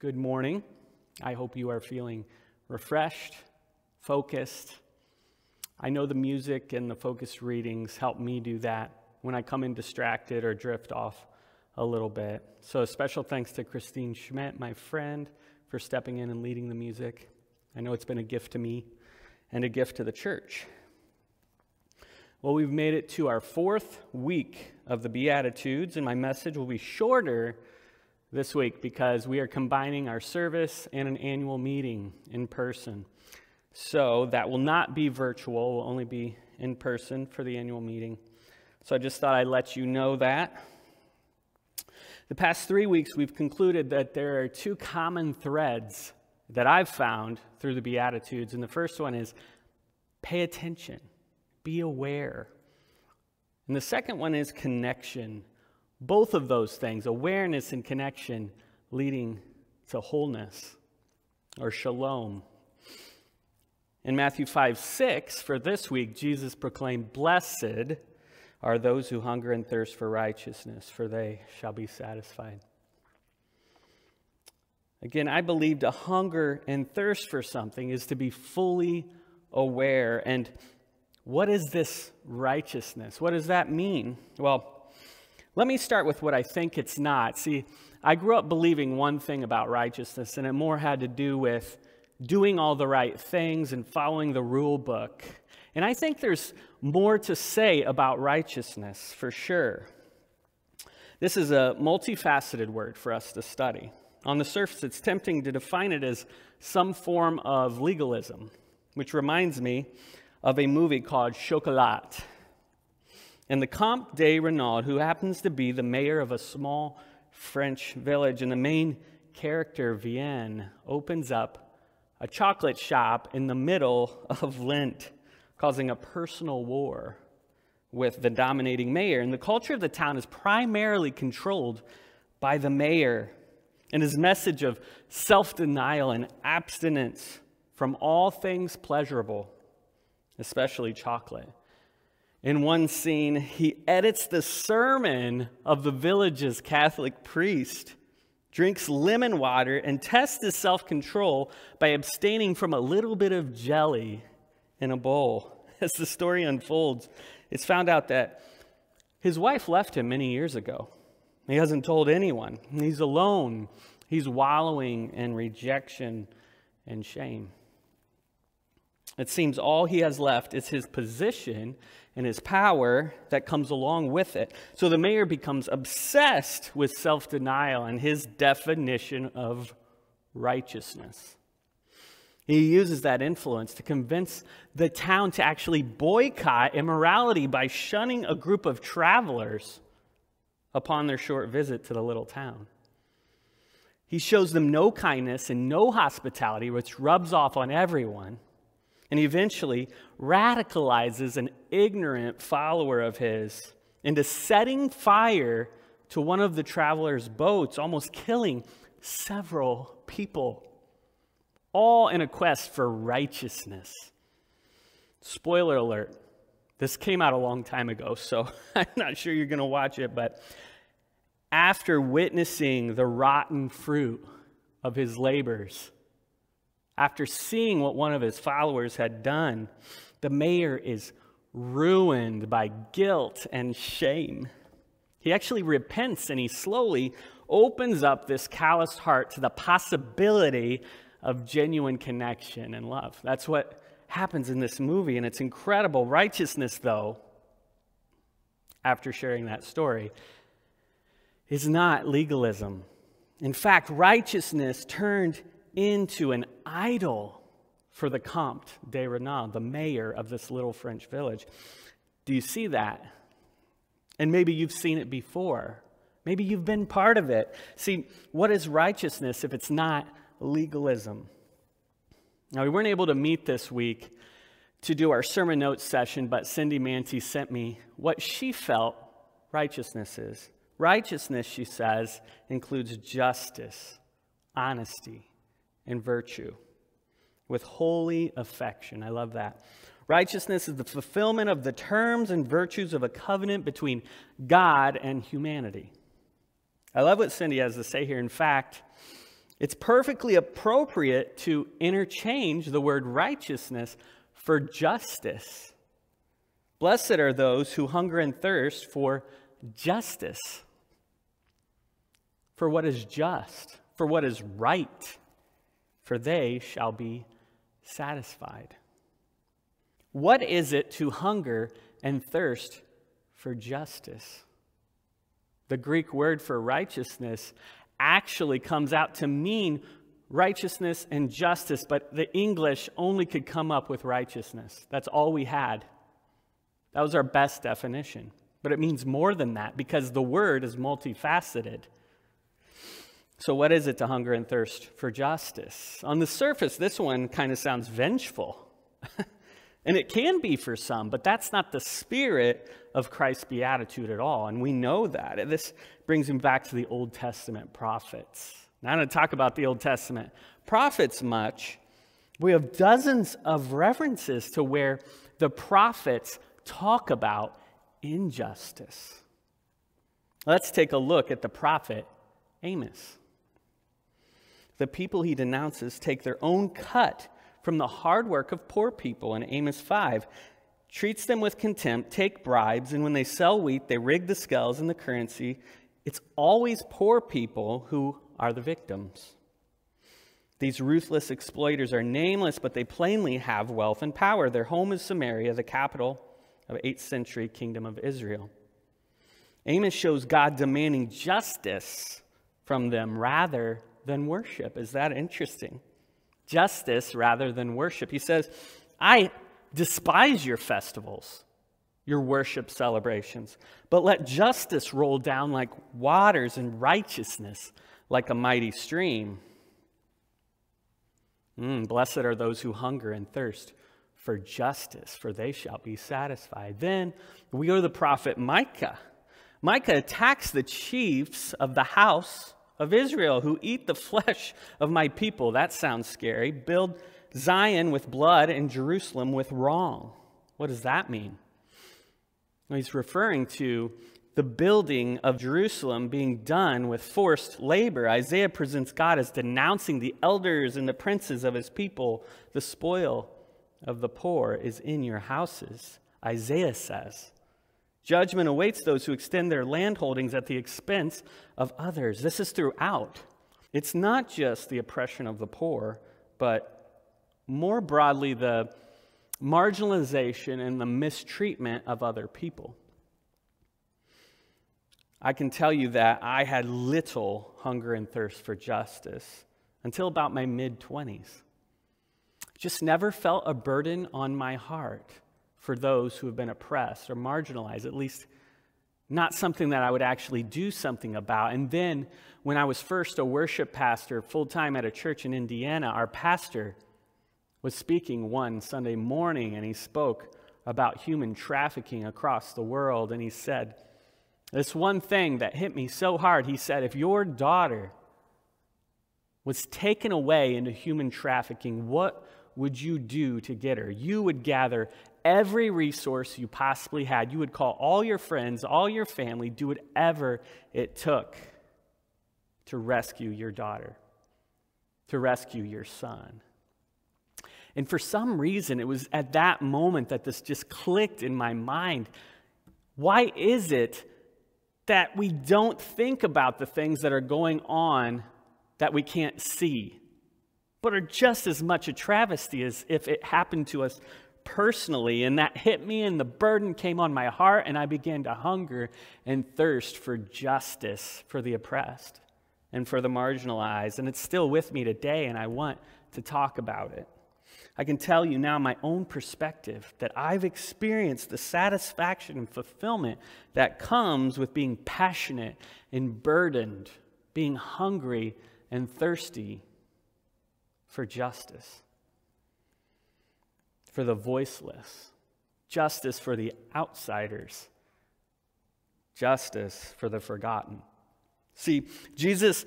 Good morning. I hope you are feeling refreshed, focused. I know the music and the focused readings help me do that when I come in distracted or drift off a little bit. So, special thanks to Christine Schmidt, my friend, for stepping in and leading the music. I know it's been a gift to me and a gift to the church. Well, we've made it to our fourth week of the Beatitudes, and my message will be shorter this week because we are combining our service and an annual meeting in person. So that will not be virtual, will only be in person for the annual meeting. So I just thought I'd let you know that. The past three weeks, we've concluded that there are two common threads that I've found through the Beatitudes. And the first one is pay attention, be aware. And the second one is connection, both of those things, awareness and connection, leading to wholeness or shalom. In Matthew 5 6, for this week, Jesus proclaimed, Blessed are those who hunger and thirst for righteousness, for they shall be satisfied. Again, I believe to hunger and thirst for something is to be fully aware. And what is this righteousness? What does that mean? Well, let me start with what I think it's not. See, I grew up believing one thing about righteousness, and it more had to do with doing all the right things and following the rule book. And I think there's more to say about righteousness for sure. This is a multifaceted word for us to study. On the surface, it's tempting to define it as some form of legalism, which reminds me of a movie called Chocolat and the Comte de Renaud, who happens to be the mayor of a small French village, and the main character, Vienne, opens up a chocolate shop in the middle of Lent, causing a personal war with the dominating mayor. And the culture of the town is primarily controlled by the mayor and his message of self denial and abstinence from all things pleasurable, especially chocolate in one scene, he edits the sermon of the village's Catholic priest, drinks lemon water, and tests his self control by abstaining from a little bit of jelly in a bowl. As the story unfolds, it's found out that his wife left him many years ago. He hasn't told anyone. He's alone. He's wallowing in rejection and shame. It seems all he has left is his position and his power that comes along with it. So the mayor becomes obsessed with self denial and his definition of righteousness. He uses that influence to convince the town to actually boycott immorality by shunning a group of travelers upon their short visit to the little town. He shows them no kindness and no hospitality, which rubs off on everyone and eventually radicalizes an ignorant follower of his into setting fire to one of the travelers' boats, almost killing several people, all in a quest for righteousness. Spoiler alert, this came out a long time ago, so I'm not sure you're going to watch it, but after witnessing the rotten fruit of his labors, after seeing what one of his followers had done, the mayor is ruined by guilt and shame. He actually repents and he slowly opens up this calloused heart to the possibility of genuine connection and love. That's what happens in this movie, and it's incredible. Righteousness, though, after sharing that story, is not legalism. In fact, righteousness turned into an idol for the Comte de Renan, the mayor of this little French village. Do you see that? And maybe you've seen it before. Maybe you've been part of it. See, what is righteousness if it's not legalism? Now, we weren't able to meet this week to do our sermon notes session, but Cindy Manty sent me what she felt righteousness is. Righteousness, she says, includes justice, honesty, and virtue with holy affection. I love that. Righteousness is the fulfillment of the terms and virtues of a covenant between God and humanity. I love what Cindy has to say here. In fact, it's perfectly appropriate to interchange the word righteousness for justice. Blessed are those who hunger and thirst for justice, for what is just, for what is right for they shall be satisfied. What is it to hunger and thirst for justice? The Greek word for righteousness actually comes out to mean righteousness and justice, but the English only could come up with righteousness. That's all we had. That was our best definition. But it means more than that because the word is multifaceted. So, what is it to hunger and thirst for justice? On the surface, this one kind of sounds vengeful. and it can be for some, but that's not the spirit of Christ's beatitude at all. And we know that. this brings him back to the Old Testament prophets. Now, I don't talk about the Old Testament prophets much. We have dozens of references to where the prophets talk about injustice. Let's take a look at the prophet Amos. The people he denounces take their own cut from the hard work of poor people in Amos 5, treats them with contempt, take bribes, and when they sell wheat, they rig the scales and the currency. It's always poor people who are the victims. These ruthless exploiters are nameless, but they plainly have wealth and power. Their home is Samaria, the capital of 8th century kingdom of Israel. Amos shows God demanding justice from them rather than worship. Is that interesting? Justice rather than worship. He says, I despise your festivals, your worship celebrations, but let justice roll down like waters and righteousness like a mighty stream. Mm, blessed are those who hunger and thirst for justice, for they shall be satisfied. Then we go to the prophet Micah. Micah attacks the chiefs of the house of Israel who eat the flesh of my people. That sounds scary. Build Zion with blood and Jerusalem with wrong. What does that mean? Well, he's referring to the building of Jerusalem being done with forced labor. Isaiah presents God as denouncing the elders and the princes of his people. The spoil of the poor is in your houses, Isaiah says. Judgment awaits those who extend their land holdings at the expense of others. This is throughout. It's not just the oppression of the poor, but more broadly, the marginalization and the mistreatment of other people. I can tell you that I had little hunger and thirst for justice until about my mid 20s. Just never felt a burden on my heart for those who have been oppressed or marginalized, at least not something that I would actually do something about. And then when I was first a worship pastor full time at a church in Indiana, our pastor was speaking one Sunday morning and he spoke about human trafficking across the world. And he said, This one thing that hit me so hard, he said, if your daughter was taken away into human trafficking, what would you do to get her? You would gather every resource you possibly had. You would call all your friends, all your family, do whatever it took to rescue your daughter, to rescue your son. And for some reason, it was at that moment that this just clicked in my mind. Why is it that we don't think about the things that are going on that we can't see, but are just as much a travesty as if it happened to us personally, and that hit me, and the burden came on my heart, and I began to hunger and thirst for justice for the oppressed and for the marginalized. And it's still with me today, and I want to talk about it. I can tell you now my own perspective that I've experienced the satisfaction and fulfillment that comes with being passionate and burdened, being hungry and thirsty for justice for the voiceless, justice for the outsiders, justice for the forgotten. See, Jesus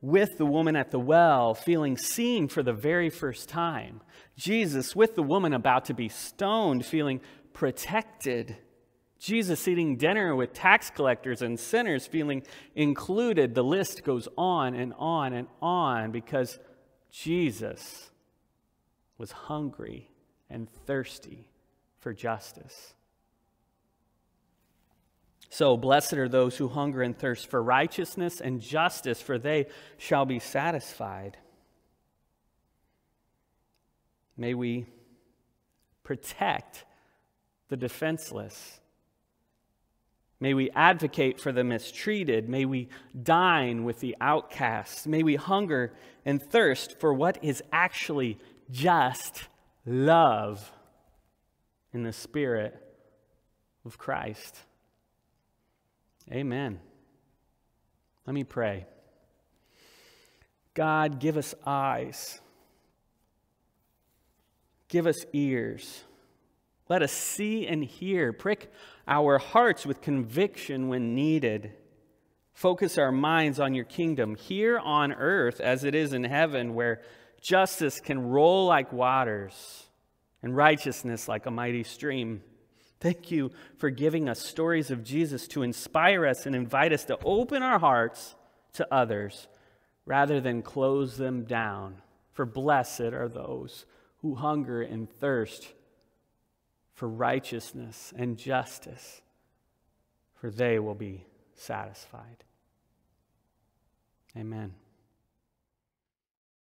with the woman at the well, feeling seen for the very first time. Jesus with the woman about to be stoned, feeling protected. Jesus eating dinner with tax collectors and sinners, feeling included. The list goes on and on and on because Jesus was hungry and thirsty for justice. So, blessed are those who hunger and thirst for righteousness and justice, for they shall be satisfied. May we protect the defenseless. May we advocate for the mistreated. May we dine with the outcasts. May we hunger and thirst for what is actually just love in the spirit of Christ. Amen. Let me pray. God, give us eyes. Give us ears. Let us see and hear. Prick our hearts with conviction when needed. Focus our minds on your kingdom here on earth as it is in heaven, where Justice can roll like waters and righteousness like a mighty stream. Thank you for giving us stories of Jesus to inspire us and invite us to open our hearts to others rather than close them down. For blessed are those who hunger and thirst for righteousness and justice, for they will be satisfied. Amen.